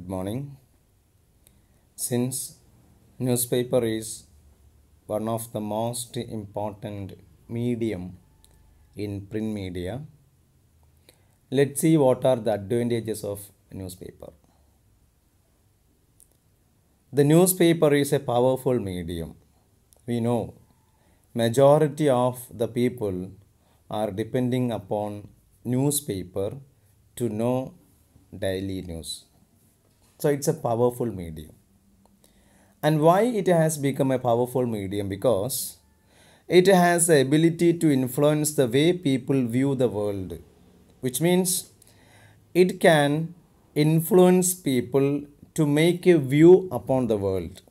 Good morning. Since newspaper is one of the most important medium in print media, let's see what are the advantages of newspaper. The newspaper is a powerful medium. We know majority of the people are depending upon newspaper to know daily news. So it's a powerful medium. And why it has become a powerful medium? Because it has the ability to influence the way people view the world, which means it can influence people to make a view upon the world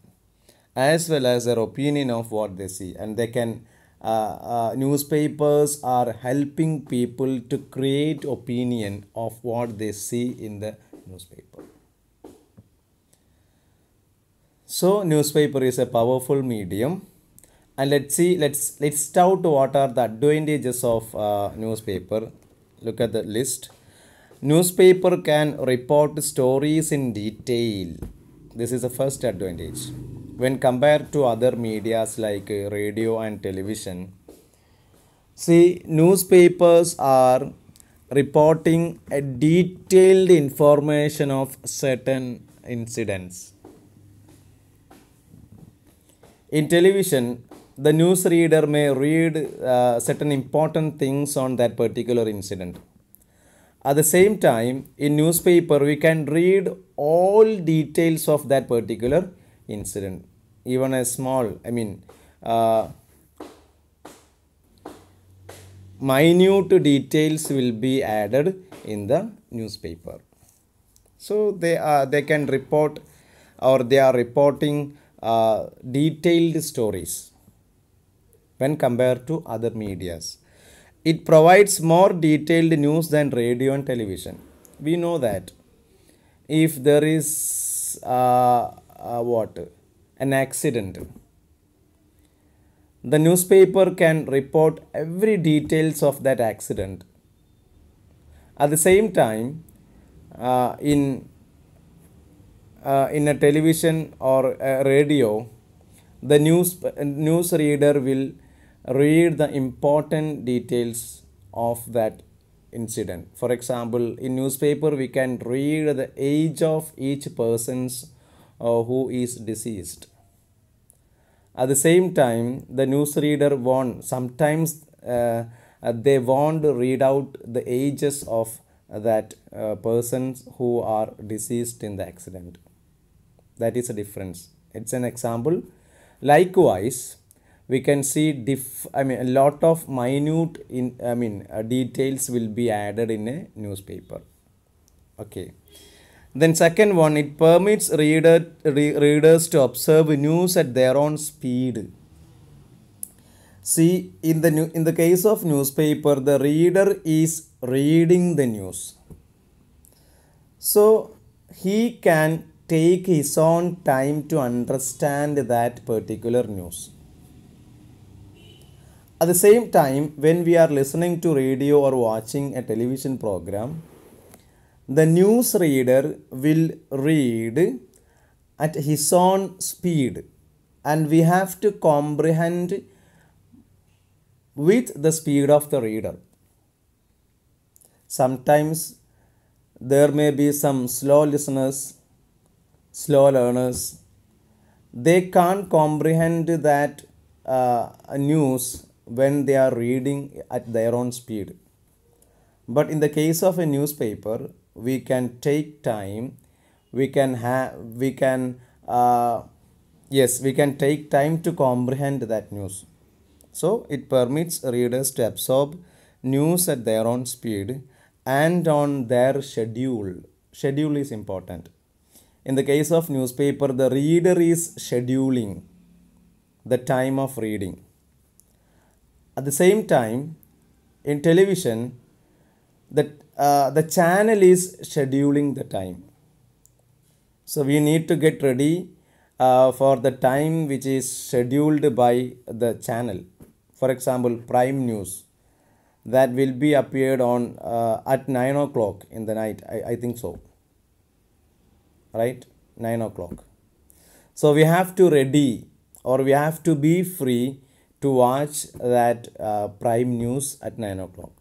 as well as their opinion of what they see and they can uh, uh, newspapers are helping people to create opinion of what they see in the newspaper so newspaper is a powerful medium and let's see let's let's start. what are the advantages of uh, newspaper. Look at the list. Newspaper can report stories in detail. This is the first advantage. When compared to other medias like uh, radio and television, see newspapers are reporting a detailed information of certain incidents in television, the news reader may read uh, certain important things on that particular incident. At the same time, in newspaper, we can read all details of that particular incident, even a small, I mean, uh, minute details will be added in the newspaper. So they are they can report or they are reporting detailed stories when compared to other medias. It provides more detailed news than radio and television. We know that if there is uh, uh, what an accident, the newspaper can report every details of that accident. At the same time, uh, in uh, in a television or a radio, the news, news reader will read the important details of that incident. For example, in newspaper, we can read the age of each persons uh, who is deceased. At the same time, the reader won't, sometimes uh, they won't read out the ages of that uh, persons who are deceased in the accident. That is a difference. It's an example. Likewise, we can see diff, I mean, a lot of minute in, I mean, uh, details will be added in a newspaper. Okay. Then second one, it permits reader, re readers to observe news at their own speed. See, in the, new, in the case of newspaper, the reader is reading the news. So, he can take his own time to understand that particular news. At the same time, when we are listening to radio or watching a television program, the news reader will read at his own speed and we have to comprehend with the speed of the reader. Sometimes there may be some slow listeners slow learners, they can't comprehend that uh, news when they are reading at their own speed. But in the case of a newspaper, we can take time, we can have, we can, uh, yes, we can take time to comprehend that news. So it permits readers to absorb news at their own speed and on their schedule. Schedule is important. In the case of newspaper, the reader is scheduling the time of reading. At the same time, in television, the, uh, the channel is scheduling the time. So we need to get ready uh, for the time which is scheduled by the channel. For example, Prime News that will be appeared on uh, at 9 o'clock in the night. I, I think so right 9 o'clock so we have to ready or we have to be free to watch that uh, prime news at 9 o'clock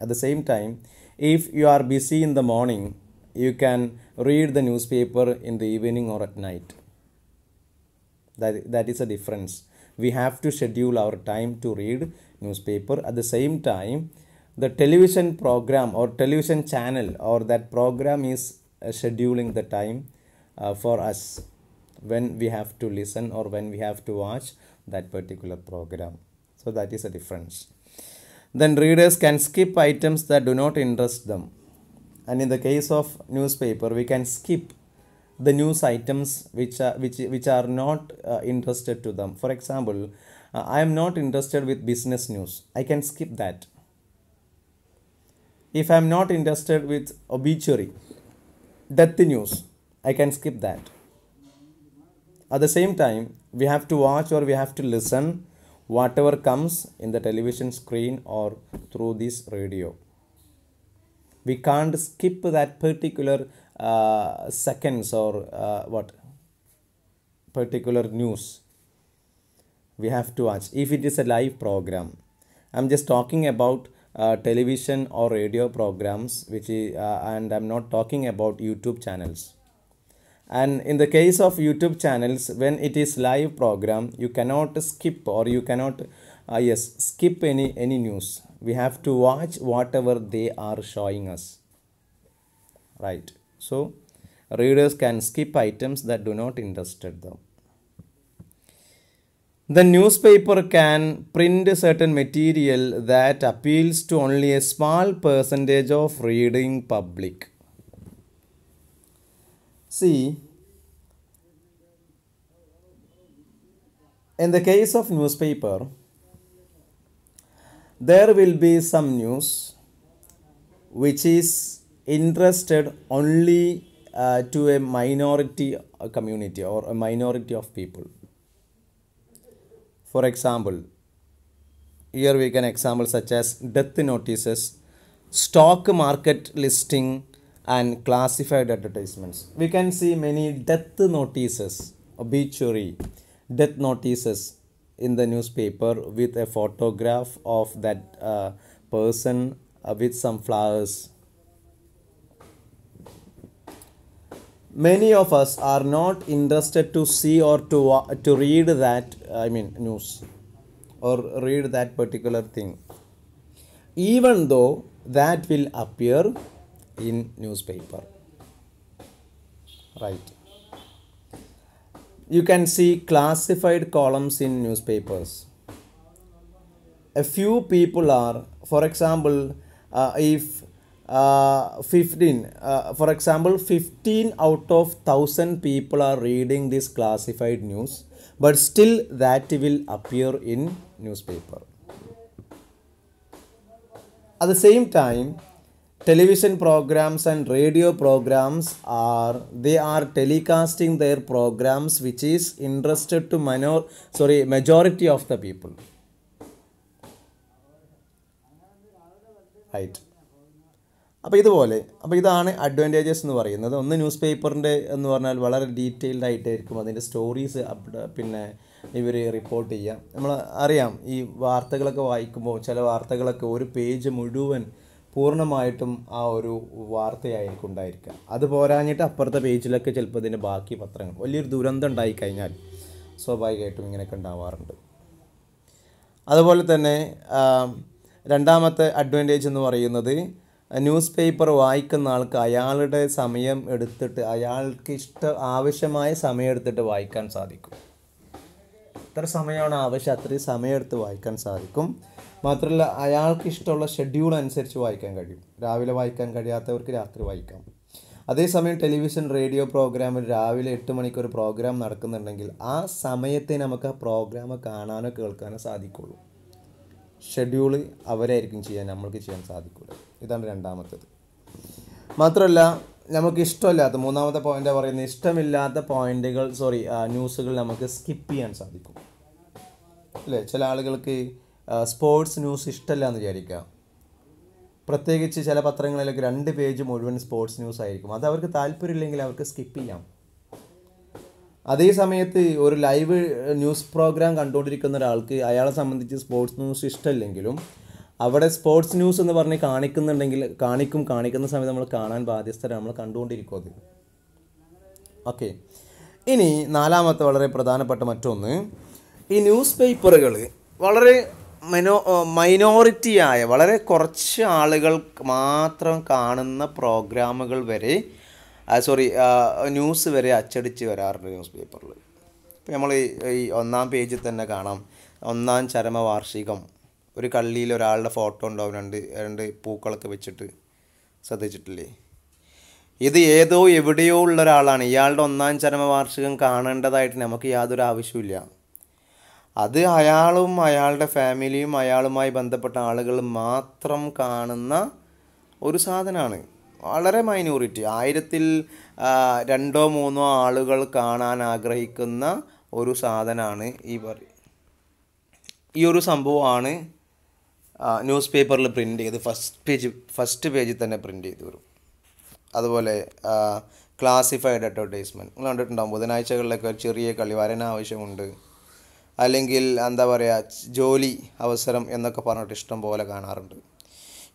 at the same time if you are busy in the morning you can read the newspaper in the evening or at night that, that is a difference we have to schedule our time to read newspaper at the same time the television program or television channel or that program is uh, scheduling the time uh, for us when we have to listen or when we have to watch that particular program. So that is a difference. Then readers can skip items that do not interest them. And in the case of newspaper, we can skip the news items which are, which, which are not uh, interested to them. For example, uh, I am not interested with business news. I can skip that. If I am not interested with obituary, death news. I can skip that. At the same time, we have to watch or we have to listen whatever comes in the television screen or through this radio. We can't skip that particular uh, seconds or uh, what particular news. We have to watch if it is a live program. I'm just talking about uh, television or radio programs which is, uh, and i'm not talking about youtube channels and in the case of youtube channels when it is live program you cannot skip or you cannot uh, yes skip any any news we have to watch whatever they are showing us right so readers can skip items that do not interest them the newspaper can print certain material that appeals to only a small percentage of reading public. See, in the case of newspaper, there will be some news which is interested only uh, to a minority community or a minority of people for example, here we can example such as death notices, stock market listing and classified advertisements. We can see many death notices, obituary, death notices in the newspaper with a photograph of that uh, person uh, with some flowers many of us are not interested to see or to, uh, to read that, I mean, news or read that particular thing, even though that will appear in newspaper. Right. You can see classified columns in newspapers. A few people are, for example, uh, if 15 uh, for example 15 out of 1000 people are reading this classified news but still that will appear in newspaper at the same time television programs and radio programs are they are telecasting their programs which is interested to minor sorry majority of the people right അപ്പോൾ ഇതുപോലെ അപ്പോൾ ഇതാണ് advantages എന്ന് പറയുന്നത് ഒന്ന് news പേപ്പറിൻ്റെ എന്ന് പറഞ്ഞാൽ വളരെ ഡീറ്റെയിൽഡ് ആയിട്ടായിരിക്കും അതിൻ്റെ സ്റ്റോറീസ് പിന്നെ ഇവർ റിപ്പോർട്ട് ചെയ്യാം നമ്മൾ അറിയാം ഈ വാർത്തകളൊക്കെ വായിക്കുമ്പോൾ ചില വാർത്തകളൊക്കെ ഒരു പേജ് മുഴുവൻ പൂർണ്ണമായിട്ടും ആ ഒരു വാർത്തയായിരിക്കും ഉണ്ടായിരിക്കുക അത് പോരാഞ്ഞിട്ട് അപ്പുറത്തെ പേജിലൊക്കെ ചിലപ്പോൾ ഇതിൻ്റെ ബാക്കി പത്രങ്ങൾ വലിയൊരു ദുരന്തം ഉണ്ടായിക്കഴിഞ്ഞാൽ സ്വാഭാവികമായിട്ടും ഇങ്ങനെയൊക്കെ ഉണ്ടാവാറുണ്ട് അതുപോലെ തന്നെ രണ്ടാമത്തെ അഡ്വാൻറ്റേജ് എന്ന് പറയുന്നത് ന്യൂസ് പേപ്പർ വായിക്കുന്ന ആൾക്ക് അയാളുടെ സമയം എടുത്തിട്ട് അയാൾക്ക് ഇഷ്ട ആവശ്യമായ സമയം എടുത്തിട്ട് വായിക്കാൻ സാധിക്കും എത്ര സമയമാണ് ആവശ്യം അത്രയും സമയമെടുത്ത് വായിക്കാൻ സാധിക്കും മാത്രമല്ല അയാൾക്ക് ഇഷ്ടമുള്ള ഷെഡ്യൂൾ അനുസരിച്ച് വായിക്കാൻ കഴിയും രാവിലെ വായിക്കാൻ കഴിയാത്തവർക്ക് രാത്രി വായിക്കാം അതേസമയം ടെലിവിഷൻ റേഡിയോ പ്രോഗ്രാമിൽ രാവിലെ എട്ട് മണിക്ക് ഒരു പ്രോഗ്രാം നടക്കുന്നുണ്ടെങ്കിൽ ആ സമയത്തെ നമുക്ക് ആ പ്രോഗ്രാം കാണാനോ കേൾക്കാനോ സാധിക്കുള്ളൂ ഷെഡ്യൂള് അവരായിരിക്കും ചെയ്യാൻ നമ്മൾക്ക് ചെയ്യാൻ സാധിക്കുള്ളൂ ഇതാണ് രണ്ടാമത്തേത് മാത്രമല്ല നമുക്ക് ഇഷ്ടമില്ലാത്ത മൂന്നാമത്തെ പോയിന്റ് പറയുന്നത് ഇഷ്ടമില്ലാത്ത പോയിന്റുകൾ സോറി ന്യൂസുകൾ നമുക്ക് സ്കിപ്പ് ചെയ്യാൻ സാധിക്കും അല്ലേ ചില ആളുകൾക്ക് സ്പോർട്സ് ന്യൂസ് ഇഷ്ടമല്ല എന്ന് വിചാരിക്കാം പ്രത്യേകിച്ച് ചില പത്രങ്ങളിലൊക്കെ രണ്ട് പേജ് മുഴുവൻ സ്പോർട്സ് ന്യൂസ് ആയിരിക്കും അത് അവർക്ക് താല്പര്യമില്ലെങ്കിൽ അവർക്ക് സ്കിപ്പ് ചെയ്യാം അതേ സമയത്ത് ഒരു ലൈവ് ന്യൂസ് പ്രോഗ്രാം കണ്ടുകൊണ്ടിരിക്കുന്ന ഒരാൾക്ക് അയാളെ സംബന്ധിച്ച് സ്പോർട്സ് ന്യൂസ് ഇഷ്ടമല്ലെങ്കിലും അവിടെ സ്പോർട്സ് ന്യൂസ് എന്ന് പറഞ്ഞ് കാണിക്കുന്നുണ്ടെങ്കിൽ കാണിക്കും കാണിക്കുന്ന സമയത്ത് നമ്മൾ കാണാൻ ബാധ്യസ്ഥരാണ് നമ്മൾ കണ്ടുകൊണ്ടിരിക്കും അത് ഓക്കെ ഇനി നാലാമത്തെ വളരെ പ്രധാനപ്പെട്ട മറ്റൊന്ന് ഈ ന്യൂസ് പേപ്പറുകൾ വളരെ മൈനോ മൈനോറിറ്റിയായ വളരെ കുറച്ച് ആളുകൾ മാത്രം കാണുന്ന പ്രോഗ്രാമുകൾ വരെ സോറി ന്യൂസ് വരെ അച്ചടിച്ച് വരാറുണ്ട് ന്യൂസ് പേപ്പറിൽ ഇപ്പോൾ നമ്മൾ ഈ ഒന്നാം പേജിൽ തന്നെ കാണാം ഒന്നാം ചരമവാർഷികം ഒരു കള്ളിയിൽ ഒരാളുടെ ഫോട്ടോ ഉണ്ടാവും രണ്ട് രണ്ട് പൂക്കളൊക്കെ വെച്ചിട്ട് ശ്രദ്ധിച്ചിട്ടില്ലേ ഇത് ഏതോ എവിടെയോ ഉള്ള ഒരാളാണ് ഇയാളുടെ ഒന്നാം ചരമ വാർഷികം കാണേണ്ടതായിട്ട് നമുക്ക് യാതൊരു ആവശ്യമില്ല അത് അയാളും അയാളുടെ ഫാമിലിയും അയാളുമായി ബന്ധപ്പെട്ട ആളുകൾ മാത്രം കാണുന്ന ഒരു സാധനമാണ് വളരെ മൈനോറിറ്റി ആയിരത്തിൽ രണ്ടോ മൂന്നോ ആളുകൾ കാണാൻ ആഗ്രഹിക്കുന്ന ഒരു സാധനമാണ് ഈ പറ ഈ ഒരു സംഭവമാണ് ന്യൂസ് പേപ്പറിൽ പ്രിൻ്റ് ചെയ്ത് ഫസ്റ്റ് പേജ് ഫസ്റ്റ് പേജിൽ തന്നെ പ്രിൻ്റ് ചെയ്ത് വരും അതുപോലെ ക്ലാസിഫൈഡ് അഡ്വർടൈസ്മെൻറ്റ് നിങ്ങൾ കണ്ടിട്ടുണ്ടാകും ബുധനാഴ്ചകളിലൊക്കെ ചെറിയ കളി വരന ആവശ്യമുണ്ട് അല്ലെങ്കിൽ എന്താ പറയുക ജോലി അവസരം എന്നൊക്കെ പറഞ്ഞിട്ട് ഇഷ്ടം പോലെ കാണാറുണ്ട്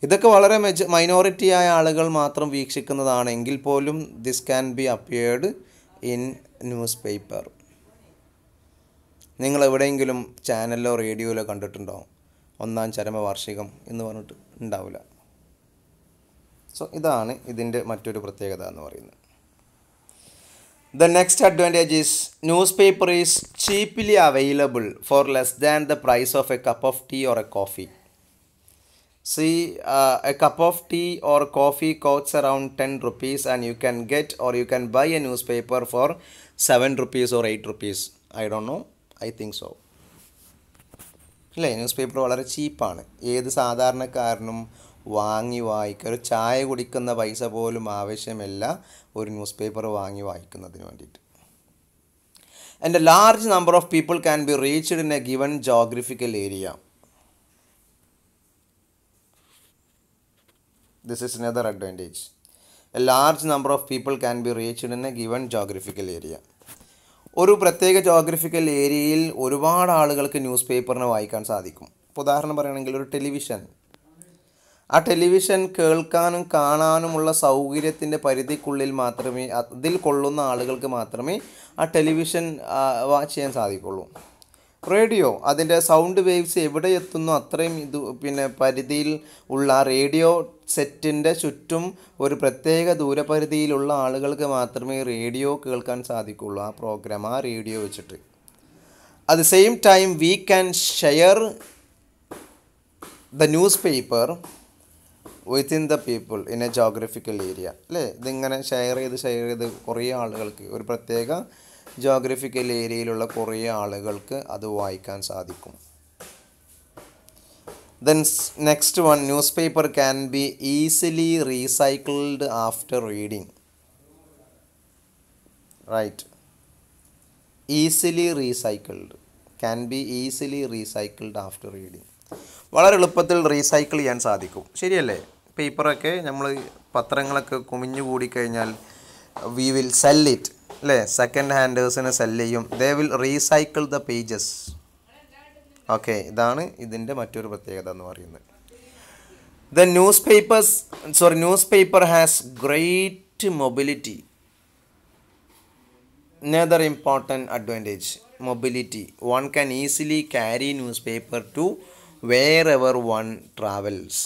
ഇതൊക്കെ വളരെ മെജ മൈനോറിറ്റിയായ ആളുകൾ മാത്രം വീക്ഷിക്കുന്നതാണെങ്കിൽ പോലും this can be appeared in news paper നിങ്ങൾ എവിടെയെങ്കിലും ചാനലിലോ റേഡിയോയിലോ കണ്ടിട്ടുണ്ടോ ഒന്നാം ചരമവാർഷികം എന്ന് പറഞ്ഞിട്ട് ഉണ്ടാവില്ല സോ ഇതാണ് ഇതിൻ്റെ മറ്റൊരു പ്രത്യേകത എന്ന് പറയുന്നത് the next advantage is news paper is cheaply available for less than the price of a cup of tea or a coffee see a cup of tea or coffee cost around ten rupees and you can get or you can buy a news paper for seven rupees or eight rupees I don't know I think so അല്ലേ news paper വളരെ ചീപ്പാണ് ഏത് സാധാരണക്കാരനും വാങ്ങി വായിക്കുക ഒരു ചായ കുടിക്കുന്ന പൈസ പോലും ആവശ്യമില്ല ഒരു ന്യൂസ് പേപ്പർ വാങ്ങി വായിക്കുന്നതിന് വേണ്ടിയിട്ട് and a large number of people can be reached in a given geographical area this is another advantage a large number of people can be reached in a given geographical area ഒരു പ്രത്യേക geographical ഏരിയയിൽ ഒരുപാട് ആളുകൾക്ക് news പേപ്പറിനെ വായിക്കാൻ സാധിക്കും ഇപ്പോൾ ഉദാഹരണം പറയുകയാണെങ്കിൽ ഒരു ടെലിവിഷൻ ആ ടെലിവിഷൻ കേൾക്കാനും കാണാനുമുള്ള സൗകര്യത്തിൻ്റെ പരിധിക്കുള്ളിൽ മാത്രമേ അതിൽ കൊള്ളുന്ന ആളുകൾക്ക് മാത്രമേ ആ ടെലിവിഷൻ വാച്ച് ചെയ്യാൻ സാധിക്കുള്ളൂ റേഡിയോ അതിൻ്റെ സൗണ്ട് വേവ്സ് എവിടെ എത്തുന്നു അത്രയും ഇത് പിന്നെ പരിധിയിൽ ഉള്ള റേഡിയോ സെറ്റിൻ്റെ ചുറ്റും ഒരു പ്രത്യേക ദൂരപരിധിയിലുള്ള ആളുകൾക്ക് മാത്രമേ റേഡിയോ കേൾക്കാൻ സാധിക്കുള്ളൂ ആ പ്രോഗ്രാം ആ റേഡിയോ വെച്ചിട്ട് at the same time we can share the news paper within the people in a geographical area അല്ലേ ഇതിങ്ങനെ ഷെയർ ചെയ്ത് ഷെയർ ചെയ്ത് കുറേ ആളുകൾക്ക് ഒരു പ്രത്യേക ജോഗ്രഫിക്കൽ ഏരിയയിലുള്ള കുറേ ആളുകൾക്ക് അത് വായിക്കാൻ സാധിക്കും then next one news paper can be easily recycled after reading right easily recycled can be easily recycled after reading വളരെ എളുപ്പത്തിൽ റീസൈക്കിൾ ചെയ്യാൻ സാധിക്കും ശരിയല്ലേ പേപ്പറൊക്കെ നമ്മൾ പത്രങ്ങളൊക്കെ കുമിഞ്ഞു കൂടിക്കഴിഞ്ഞാൽ വി വിൽ സെല്ലിറ്റ് അല്ലേ സെക്കൻഡ് ഹാൻഡേഴ്സിന് സെല്ല് ചെയ്യും they will recycle the pages okay ഇതാണ് ഇതിൻ്റെ മറ്റൊരു പ്രത്യേകത എന്ന് പറയുന്നത് the news papers sorry news paper has great mobility advantage mobility one can easily carry news paper to wherever one travels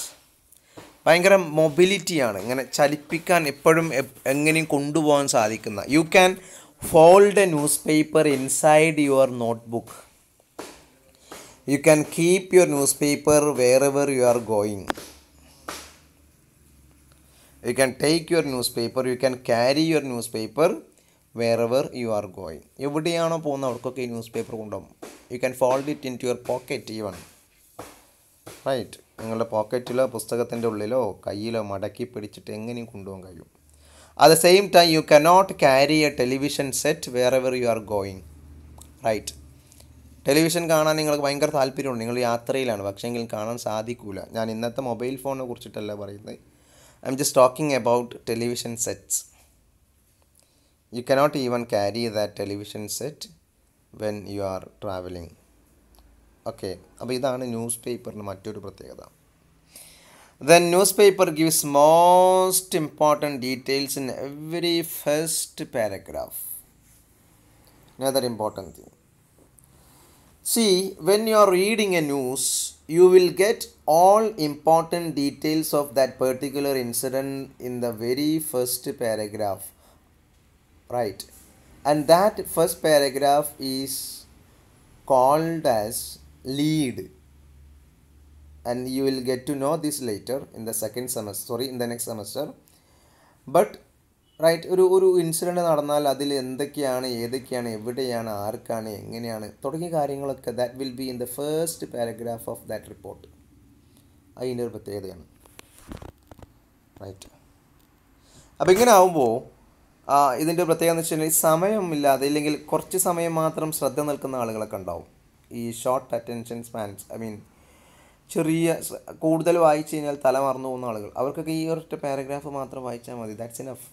ഭയങ്കര മൊബിലിറ്റിയാണ് ഇങ്ങനെ ചലിപ്പിക്കാൻ എപ്പോഴും എങ്ങനെയും കൊണ്ടുപോകാൻ സാധിക്കുന്ന you can fold a news paper inside your notebook you can your news paper wherever you are going you can take your news paper you can carry your news paper wherever you are going എവിടെയാണോ പോകുന്ന അവർക്കൊക്കെ ഈ news paper കൊണ്ടുപോകും you can fold it into your pocket even right നിങ്ങളുടെ പോക്കറ്റിലോ പുസ്തകത്തിൻ്റെ ഉള്ളിലോ കയ്യിലോ മടക്കി പിടിച്ചിട്ട് എങ്ങനെയും കൊണ്ടുപോകാൻ കഴിയും at the same time you cannot carry a television set wherever you are going right television കാണാൻ നിങ്ങൾക്ക് ഭയങ്കര താല്പര്യമുണ്ട് നിങ്ങൾ യാത്രയിലാണ് പക്ഷേങ്കിൽ കാണാൻ സാധിക്കില്ല ഞാൻ ഇന്നത്തെ മൊബൈൽ ഫോണിനെ കുറിച്ചിട്ടല്ല പറയുന്നത് I'm just talking about television sets you cannot even carry that television set when you are travelling okay അപ്പോൾ ഇതാണ് ന്യൂസ് പേപ്പറിന് മറ്റൊരു പ്രത്യേകത then news paper gives most important details in every first paragraph another important thing See, when you are reading a news, you will get all important details of that particular incident in the very first paragraph. Right. And that first paragraph is called as lead. And you will get to know this later in the second semester, sorry, in the next semester. But right ഒരു ഒരു incident നടന്നാൽ അതിൽ എന്തൊക്കെയാണ് ഏതൊക്കെയാണ് എവിടെയാണ് ആർക്കാണ് എങ്ങനെയാണ് തുടങ്ങിയ കാര്യങ്ങളൊക്കെ that will be in the first paragraph of that report അതിൻ്റെ ഒരു പ്രത്യേകതയാണ് റൈറ്റ് അപ്പോൾ ഇങ്ങനെ ആവുമ്പോൾ ഇതിൻ്റെ പ്രത്യേകത എന്ന് വെച്ചിട്ടുണ്ടെങ്കിൽ സമയമില്ലാതെ ഇല്ലെങ്കിൽ കുറച്ച് സമയം മാത്രം ശ്രദ്ധ നിൽക്കുന്ന ആളുകളൊക്കെ ഉണ്ടാവും ഈ short attention spans I mean ചെറിയ കൂടുതൽ വായിച്ചു കഴിഞ്ഞാൽ തല മറന്നു പോകുന്ന ആളുകൾ അവർക്കൊക്കെ ഈ ഒരൊറ്റ പാരഗ്രാഫ് മാത്രം വായിച്ചാൽ മതി ദാറ്റ്സ് ഇനഫ്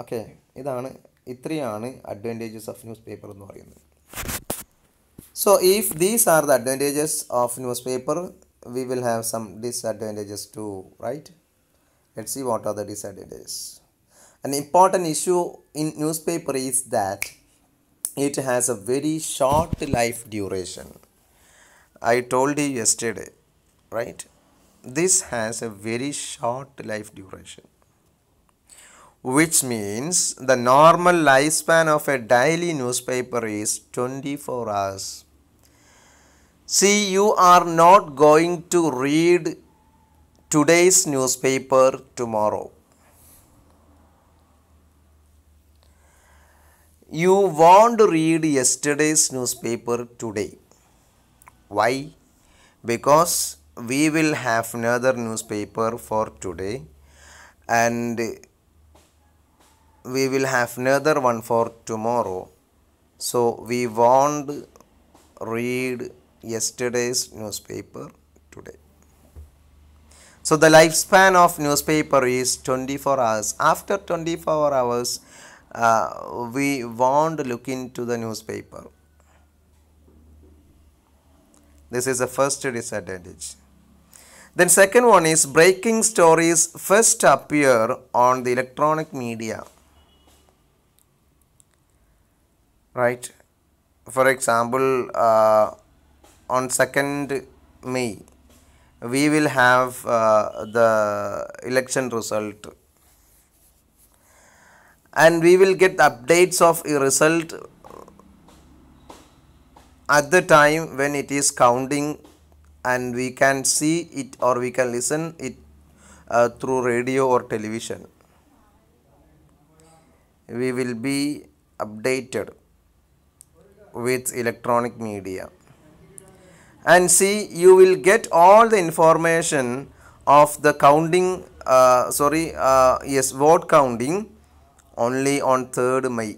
Okay, ഇതാണ് ഇത്രയാണ് അഡ്വാൻറ്റേജസ് ഓഫ് ന്യൂസ് പേപ്പർ എന്ന് പറയുന്നത് so if these are the advantages of news paper we will have some disadvantages too right let see what are the disadvantages An important issue in newspaper is that it has a very short life duration. I told you yesterday, right? This has a very short life duration which means the normal lifespan of a daily newspaper is 24 hours. See, you are not going to read today's newspaper tomorrow. You won't read yesterday's newspaper today. Why? Because we will have another newspaper for today and we will have another one for tomorrow. So we won't read yesterday's newspaper today. So the lifespan of newspaper is 24 hours. After 24 hours, uh, we won't look into the newspaper. This is the first disadvantage. Then second one is breaking stories first appear on the electronic media. right for example uh, on 2nd May we will have uh, the election result and we will get updates of a result at the time when it is counting and we can see it or we can listen it uh, through radio or television we will be updated with electronic media. And see, you will get all the information of the counting, uh, sorry, uh, yes, vote counting only on 3rd May.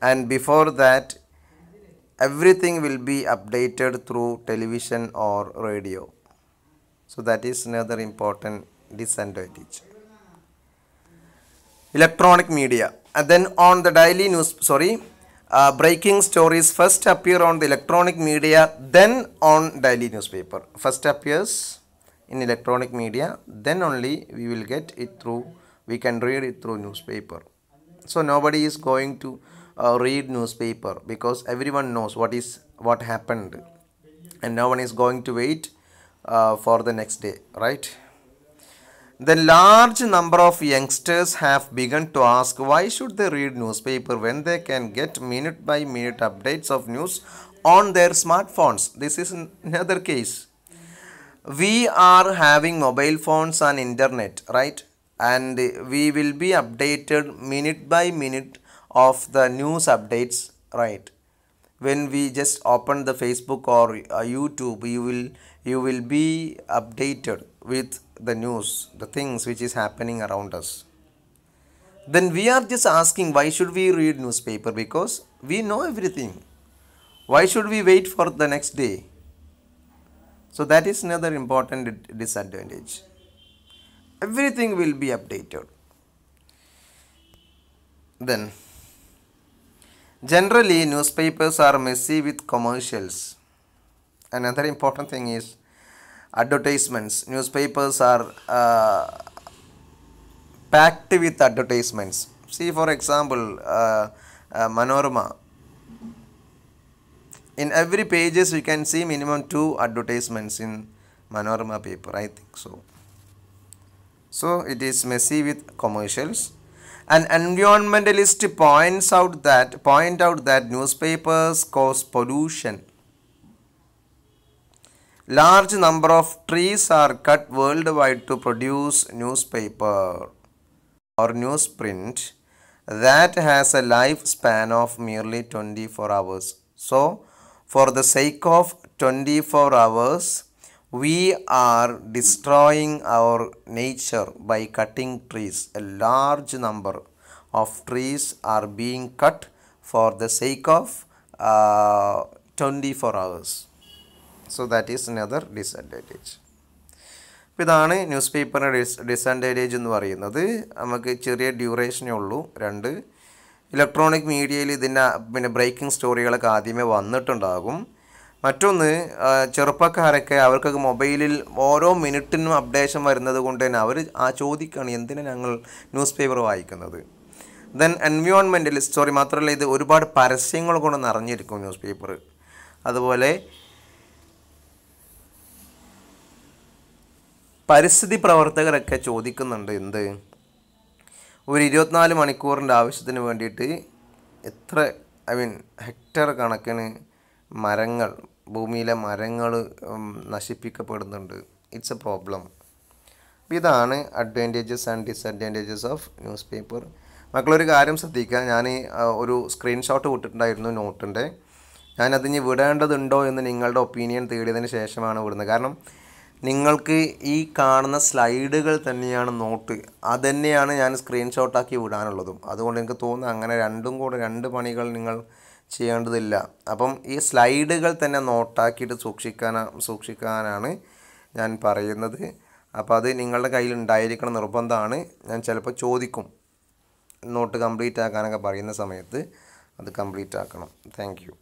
And before that, everything will be updated through television or radio. So that is another important disadvantage. Electronic media. And then on the daily news, sorry, uh, breaking stories first appear on the electronic media, then on daily newspaper. First appears in electronic media, then only we will get it through, we can read it through newspaper. So nobody is going to uh, read newspaper because everyone knows what is what happened and no one is going to wait uh, for the next day, right? The large number of youngsters have begun to ask why should they read newspaper when they can get minute by minute updates of news on their smartphones. This is another case. We are having mobile phones and internet, right? And we will be updated minute by minute of the news updates, right? When we just open the Facebook or uh, YouTube, you will you will be updated with the news, the things which is happening around us. Then we are just asking why should we read newspaper because we know everything. Why should we wait for the next day? So that is another important disadvantage. Everything will be updated. Then, generally newspapers are messy with commercials. Another important thing is advertisements. Newspapers are uh, packed with advertisements. See, for example, uh, uh, Manorama. In every pages, you can see minimum two advertisements in Manorama paper. I think so. So it is messy with commercials. An environmentalist points out that point out that newspapers cause pollution Large number of trees are cut worldwide to produce newspaper or newsprint that has a lifespan of merely 24 hours. So, for the sake of 24 hours, we are destroying our nature by cutting trees. A large number of trees are being cut for the sake of uh, 24 hours. So that is another disadvantage അപ്പോൾ ഇതാണ് news പേപ്പറിൻ്റെ ഡിസ് disadvantage എന്ന് പറയുന്നത് നമുക്ക് ചെറിയ ഡ്യൂറേഷനേ ഉള്ളൂ രണ്ട് electronic മീഡിയയിൽ ഇതിൻ്റെ പിന്നെ ബ്രേക്കിംഗ് സ്റ്റോറികളൊക്കെ ആദ്യമേ വന്നിട്ടുണ്ടാകും മറ്റൊന്ന് ചെറുപ്പക്കാരൊക്കെ അവർക്കൊക്കെ മൊബൈലിൽ ഓരോ മിനിറ്റിനും അപ്ഡേഷൻ വരുന്നത് കൊണ്ട് തന്നെ അവർ ആ ചോദിക്കുകയാണ് എന്തിനാണ് ഞങ്ങൾ ന്യൂസ് പേപ്പർ വായിക്കുന്നത് ദെൻ എൻവയോൺമെൻറ്റലിസ്റ്റ് സ്റ്റോറി മാത്രമല്ല ഇത് ഒരുപാട് പരസ്യങ്ങൾ കൊണ്ട് നിറഞ്ഞിരിക്കും ന്യൂസ് പേപ്പർ അതുപോലെ പരിസ്ഥിതി പ്രവർത്തകരൊക്കെ ചോദിക്കുന്നുണ്ട് എന്ത് ഒരു ഇരുപത്തിനാല് മണിക്കൂറിൻ്റെ ആവശ്യത്തിന് വേണ്ടിയിട്ട് എത്ര ഐ മീൻ ഹെക്ടർ കണക്കിന് മരങ്ങൾ ഭൂമിയിലെ മരങ്ങൾ നശിപ്പിക്കപ്പെടുന്നുണ്ട് ഇറ്റ്സ് എ പ്രോബ്ലം ഇതാണ് advantages and disadvantages of news paper മക്കളൊരു കാര്യം ശ്രദ്ധിക്കുക ഞാൻ ഒരു സ്ക്രീൻഷോട്ട് വിട്ടിട്ടുണ്ടായിരുന്നു നോട്ടിൻ്റെ ഞാനതിന് വിടേണ്ടതുണ്ടോ എന്ന് നിങ്ങളുടെ ഒപ്പീനിയൻ തേടിയതിന് ശേഷമാണ് വിടുന്നത് കാരണം നിങ്ങൾക്ക് ഈ കാണുന്ന സ്ലൈഡുകൾ തന്നെയാണ് നോട്ട് തന്നെയാണ് ഞാൻ സ്ക്രീൻഷോട്ടാക്കി വിടാനുള്ളതും അതുകൊണ്ട് എനിക്ക് തോന്നുന്നു അങ്ങനെ രണ്ടും കൂടെ രണ്ട് പണികൾ നിങ്ങൾ ചെയ്യേണ്ടതില്ല അപ്പം ഈ സ്ലൈഡുകൾ തന്നെ നോട്ടാക്കിയിട്ട് സൂക്ഷിക്കാൻ സൂക്ഷിക്കാനാണ് ഞാൻ പറയുന്നത് അപ്പോൾ അത് നിങ്ങളുടെ കയ്യിൽ ഉണ്ടായിരിക്കണം നിർബന്ധമാണ് ഞാൻ ചിലപ്പോൾ ചോദിക്കും നോട്ട് കംപ്ലീറ്റ് ആക്കാനൊക്കെ പറയുന്ന സമയത്ത് അത് കംപ്ലീറ്റ് ആക്കണം താങ്ക്